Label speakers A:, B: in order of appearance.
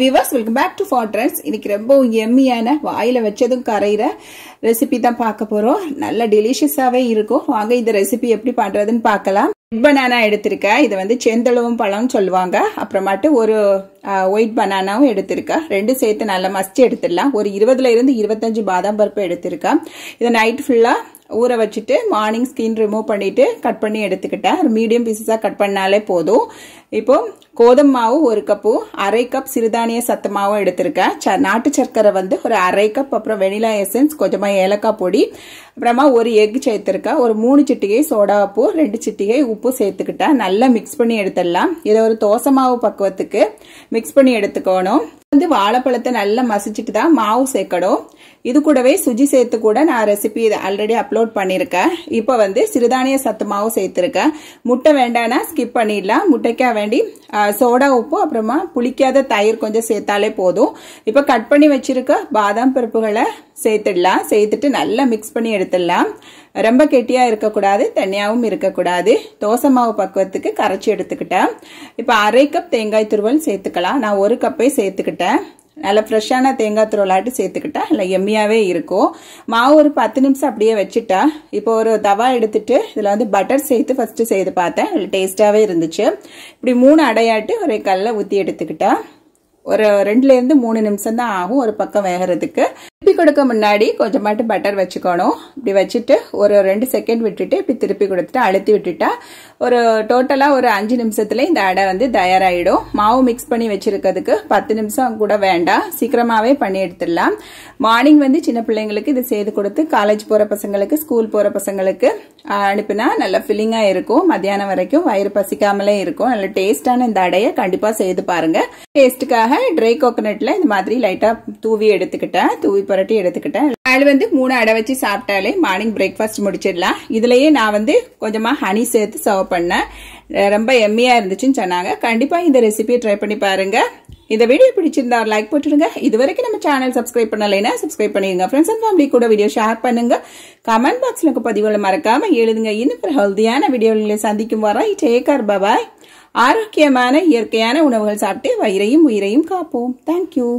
A: viewers welcome back to ஃபாட்ரன்ஸ் இன்னைக்கு ரொம்ப எம்மியான வாயில் வச்சதும் கரையிற ரெசிபி தான் பார்க்க போகிறோம் நல்ல டெலிஷியஸாகவே இருக்கும் வாங்க இந்த ரெசிபி எப்படி பண்ணுறதுன்னு பார்க்கலாம் ரெட் பனானா எடுத்திருக்கேன் இது வந்து செந்தளவும் பழம் சொல்லுவாங்க அப்புறமாட்டு ஒரு ஒயிட் பனானாவும் எடுத்திருக்கேன் ரெண்டு சேர்த்து நல்லா மஸ்ட் எடுத்துடலாம் ஒரு இருபதுல இருந்து இருபத்தஞ்சு பாதாம் பருப்பு எடுத்திருக்கேன் இதை நைட் ஃபுல்லாக ஊற வச்சுட்டு மார்னிங் ஸ்கின் ரிமூவ் பண்ணிவிட்டு கட் பண்ணி எடுத்துக்கிட்டேன் மீடியம் பீசஸாக கட் பண்ணாலே போதும் இப்போ கோதுமை மாவு ஒரு கப்பு அரை கப் சிறுதானிய சத்து மாவும் எடுத்திருக்கேன் ச நாட்டு சர்க்கரை வந்து ஒரு அரை கப் அப்புறம் வெனிலா எசன்ஸ் கொஞ்சமாக ஏலக்காய் பொடி அப்புறமா ஒரு எக் சேர்த்துருக்கேன் ஒரு மூணு சிட்டிகை சோடாப்பூ ரெண்டு சிட்டிகை உப்பு சேர்த்துக்கிட்டேன் நல்லா மிக்ஸ் பண்ணி எடுத்துடலாம் இதை ஒரு தோசை மாவு பக்குவத்துக்கு மிக்ஸ் பண்ணி எடுத்துக்கணும் வந்து வாழைப்பழத்தை நல்லா மசிச்சுட்டு தான் மாவு சேர்க்கணும் இது கூடவே சுஜி சேர்த்து கூட நான் ரெசிபி இதை ஆல்ரெடி அப்லோட் பண்ணியிருக்கேன் இப்போ வந்து சிறுதானிய சத்து மாவு சேர்த்துருக்கேன் முட்டை வேண்டாம்னா ஸ்கிப் பண்ணிடலாம் முட்டைக்காக வேண்டி சோடா உப்பு அப்புறமா புளிக்காத தயிர் கொஞ்சம் சேர்த்தாலே போதும் இப்போ கட் பண்ணி வச்சிருக்க பாதாம் பருப்புகளை சேர்த்துடலாம் சேர்த்துட்டு நல்லா மிக்ஸ் பண்ணி எடுத்துடலாம் ரொம்ப கெட்டியாக இருக்கக்கூடாது தனியாகவும் இருக்கக்கூடாது தோசை மாவு பக்குவத்துக்கு கரைச்சி எடுத்துக்கிட்டேன் இப்போ அரை கப் தேங்காய் துருவல் சேர்த்துக்கலாம் நான் ஒரு கப்பை சேர்த்துக்கிட்டேன் சேர்த்துக்கிட்டேன் நல்லா ஃப்ரெஷ்ஷான தேங்காய் துருவலாட்டு சேர்த்துக்கிட்டேன் இல்லை எம்மியாகவே இருக்கும் மாவு ஒரு பத்து நிமிஷம் அப்படியே வச்சுட்டா இப்போ ஒரு தவா எடுத்துட்டு இதில் வந்து பட்டர் சேர்த்து ஃபஸ்ட்டு செய்து பார்த்தேன் இல்லை டேஸ்ட்டாகவே இருந்துச்சு இப்படி மூணு அடையாட்டு ஒரு கல்லில் ஊற்றி எடுத்துக்கிட்டா ஒரு ரெண்டுலேருந்து மூணு நிமிஷம் தான் ஆகும் ஒரு பக்கம் வேகிறதுக்கு கொடுக்க முன்னாடி கொஞ்சமாட்டு பட்டர் வச்சுக்கணும் இப்படி வச்சுட்டு ஒரு ரெண்டு செகண்ட் விட்டுட்டு இப்படி திருப்பி கொடுத்துட்டு அழுத்தி விட்டுட்டா ஒரு டோட்டலாக ஒரு அஞ்சு நிமிஷத்துல இந்த அடை வந்து தயாராகிடும் மாவு மிக்ஸ் பண்ணி வச்சிருக்கிறதுக்கு பத்து நிமிஷம் கூட வேண்டாம் சீக்கிரமாகவே பண்ணி எடுத்துடலாம் மார்னிங் வந்து சின்ன பிள்ளைங்களுக்கு இது செய்து கொடுத்து காலேஜ் போகிற பசங்களுக்கு ஸ்கூல் போகிற பசங்களுக்கு அனுப்பினா நல்லா ஃபில்லிங்காக இருக்கும் மத்தியானம் வரைக்கும் வயிறு பசிக்காமலே இருக்கும் நல்ல டேஸ்டான இந்த அடையை கண்டிப்பாக செய்து பாருங்க டேஸ்ட்டுக்காக ட்ரை கோகோனட்டில் இந்த மாதிரி லைட்டாக தூவி எடுத்துக்கிட்டேன் தூவி புரட்டி மட்டும் எடுத்துக்கிட்டேன் அது வந்து மூணு அடை வச்சு சாப்பிட்டாலே மார்னிங் பிரேக்ஃபாஸ்ட் முடிச்சிடலாம் இதுலயே நான் வந்து கொஞ்சமா ஹனி சேர்த்து சர்வ் பண்ணேன் ரொம்ப எம்மியா இருந்துச்சுன்னு சொன்னாங்க கண்டிப்பா இந்த ரெசிபியை ட்ரை பண்ணி பாருங்க இந்த வீடியோ பிடிச்சிருந்தா லைக் போட்டுருங்க இது வரைக்கும் நம்ம சேனல் சப்ஸ்கிரைப் பண்ணலைன்னா சப்ஸ்கிரைப் பண்ணிடுங்க ஃப்ரெண்ட்ஸ் அண்ட் ஃபேமிலி கூட வீடியோ ஷேர் பண்ணுங்க கமெண்ட் பாக்ஸ்ல பதிவுகளை மறக்காம எழுதுங்க இன்னும் ஹெல்தியான வீடியோ சந்திக்கும் வர டேக் கேர் ஆரோக்கியமான இயற்கையான உணவுகள் சாப்பிட்டு வயிறையும் உயிரையும் காப்போம் தேங்க்யூ